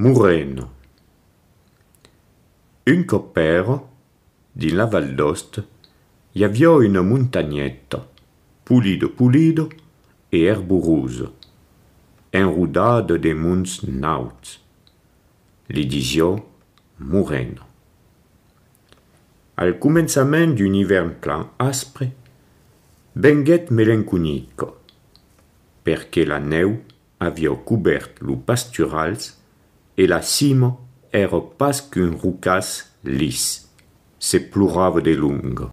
Mureno. Un copère di la Val d'Ost, y avio une montagnetta, pulido pulido et en ruda de monts nauts. L'édition, Mouren. Al començament d'un hivern plan aspre, benguet melencunico, que la neu avio couvert lo pasturals et la cime est pas qu'une roucasse lisse. C'est plus grave des longues.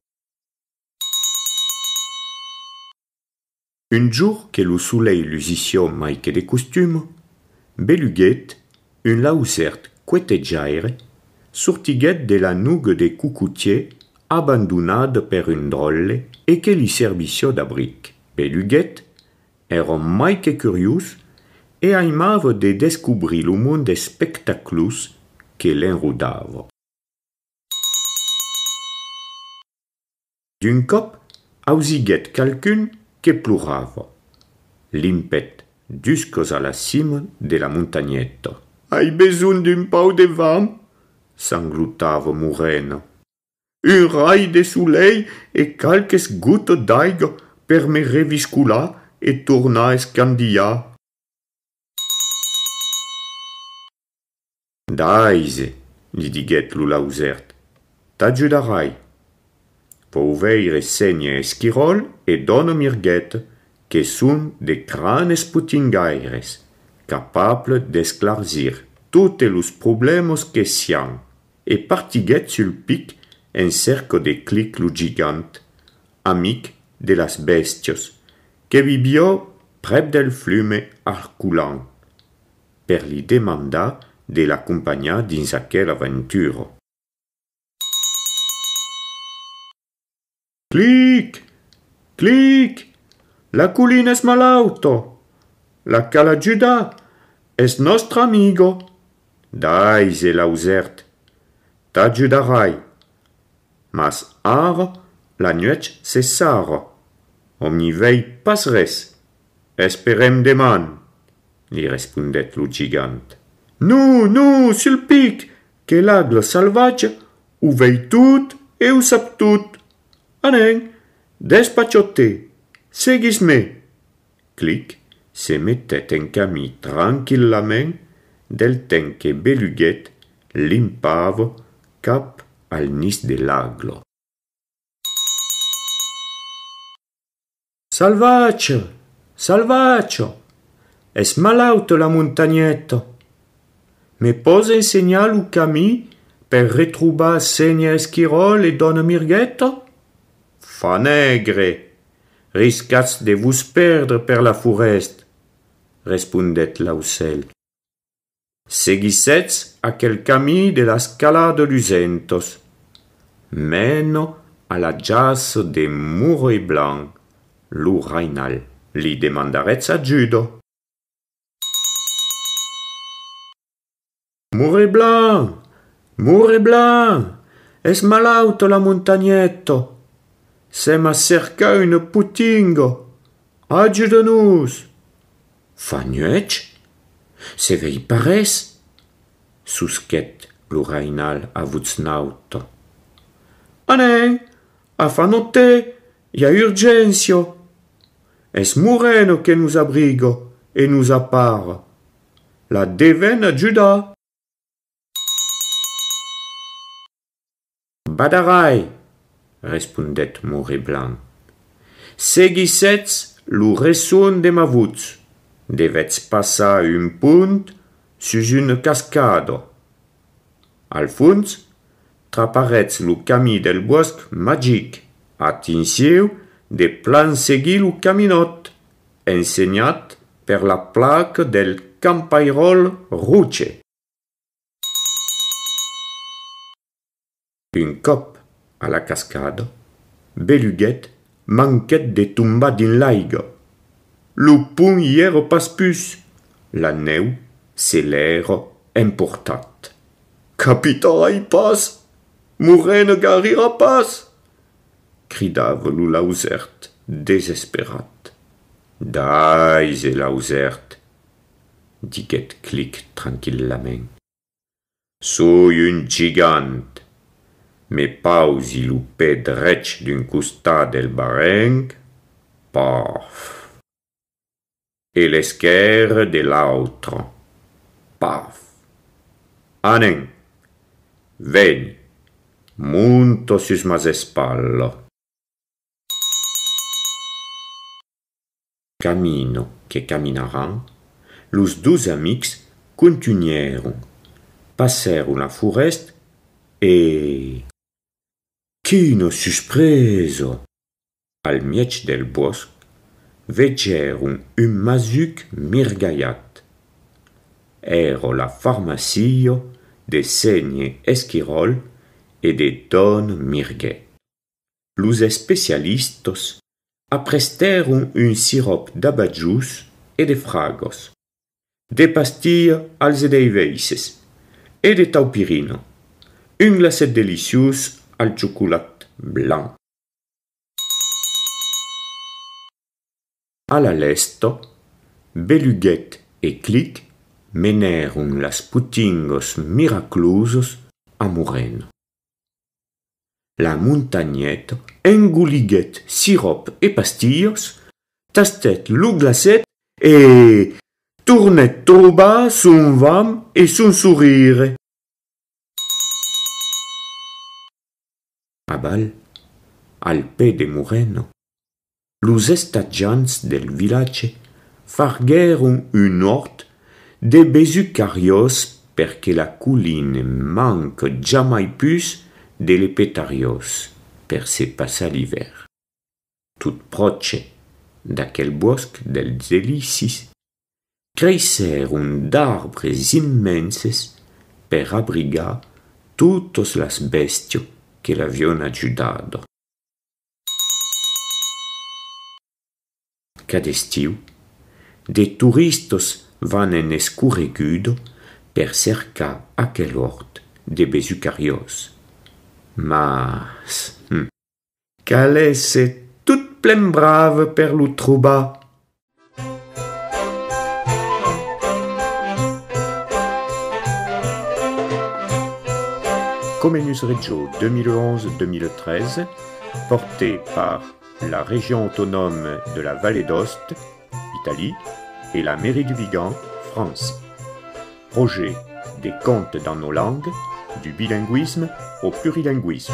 Un jour que le soleil l'usitio que des costumes, Beluguette, une lauserte quetejaire, sortiguette de la nougue des coucoutiers, abandonnade per une drôle, et qu'elle lui servicio d'abric. Beluguette, era maïque curious, et aimava de découvrir lo monde de che que D'un cop, guette quelqu'un que pleurava, limpet jusqu'à la cime de la montagnette. Ai besoin d'un pau de vam? Sanglottavo Mouraine. « Un ray de soleil et quelques gouttes d'aigre per me reviscula et torna a Scandia. Daise, lui dit Pour Lula Uzert. Tadjudarai. Pouveire Esquirol et donne Mirget, que sont des crânes putingaires, capables d'esclarzir tous les problèmes que sian, et partiguet sul pic un cercle de clics lu gigante, amic de las bestios, que vivio près del flume arculant. Per lui demanda de l'accompagna dans cette aventure. Clic Clic La colline es malauto La calajuda est notre amigo Dai, la ta T'ajudarai Mas ar la nuet cessar Omni veille pas res Esperem man. Y respondait le gigante. Nu, nu, sul pic, che l'agla salvaggia u vei tut e u sap tut. Anen, despaccio te, seguis me. Clic, se mettait en camí tranquillament del temps che Beluguet limpavo, cap al nis de l'aglo. Salvaccio, salvaccio, es malauto la montagnetto. mais pose un signal ou Camille per retrouba Seigneur Esquirol et Donne Mirguette Fanegre, risquats de vous perdre per la forest, répondait Lausel. Seguissets à quel de la scala de Lusentos, mène à la jasse des Mouroy e Blanc, l'ourainal, li à judo. « Mouré blanc, mure blanc, es malauto la montagnetto. C'est ma cerca une poutingo. nous. Fagnuetch, Se vei pares? Susquet l'urainal avuznauto. Ane, a fanotte, a urgensio. Es mureno que nous abrigo et nous appare. La devena Juda. Badarai, répondait Mouret Blanc. le resson de voûte. Devez passer une punte sur une cascade. Alphonse fons, le camis del bosque magique. Atinsiu de plan seguir le caminot, enseignat per la plaque del Campairol Ruce. une cope à la cascade, Beluguette manquette des tomba d'Inlaig. pont hier plus !» la neu l'air importante. y passe, ne garira pas, cri la lauserte, désespérate. Daise lauserte, dit tranquille la tranquillement. Soy un gigante pas le loupé drech d'un custa del bareng, paf, Et l'esquerre de l'autre, paf. Anen, veni, monto sus mas espallo. Camino que caminaran, los dos amis continuèron, passèrent la forest et Chino suspreso! Al miec del bosc vecerum un masuc mirgayat. Ero la farmacia de seigne esquirol et de don mirgue. Los especialistos apresterum un sirop d'abajus et de fragos, de pastilles alzedeiveses et de taupirino, un glacette delicius al chocolat blanc. lesto, Beluguet et Clic menerum las putingos à amourène. La montagnette enguliguet sirop et pastilles, tastait loup glacette et tournet bas son vam et son sourire. Al Alpe de Moreno, los estagiants del village fargueron un hort de besucarios que la colline manque jamais plus de l'epetarios per se passer l'hiver. Tout proche d'aquel bosque del elisis un d'arbres immenses per abrigar toutes les besties che l'avione ha ciutato. Cad de van en e per cerca aquel hort de bezucarios. Mas, calles hm, calesse tout plein brave per lo Comenius Reggio 2011-2013, porté par la région autonome de la Vallée d'Ost, Italie, et la mairie du Vigan, France. Projet des contes dans nos langues, du bilinguisme au plurilinguisme.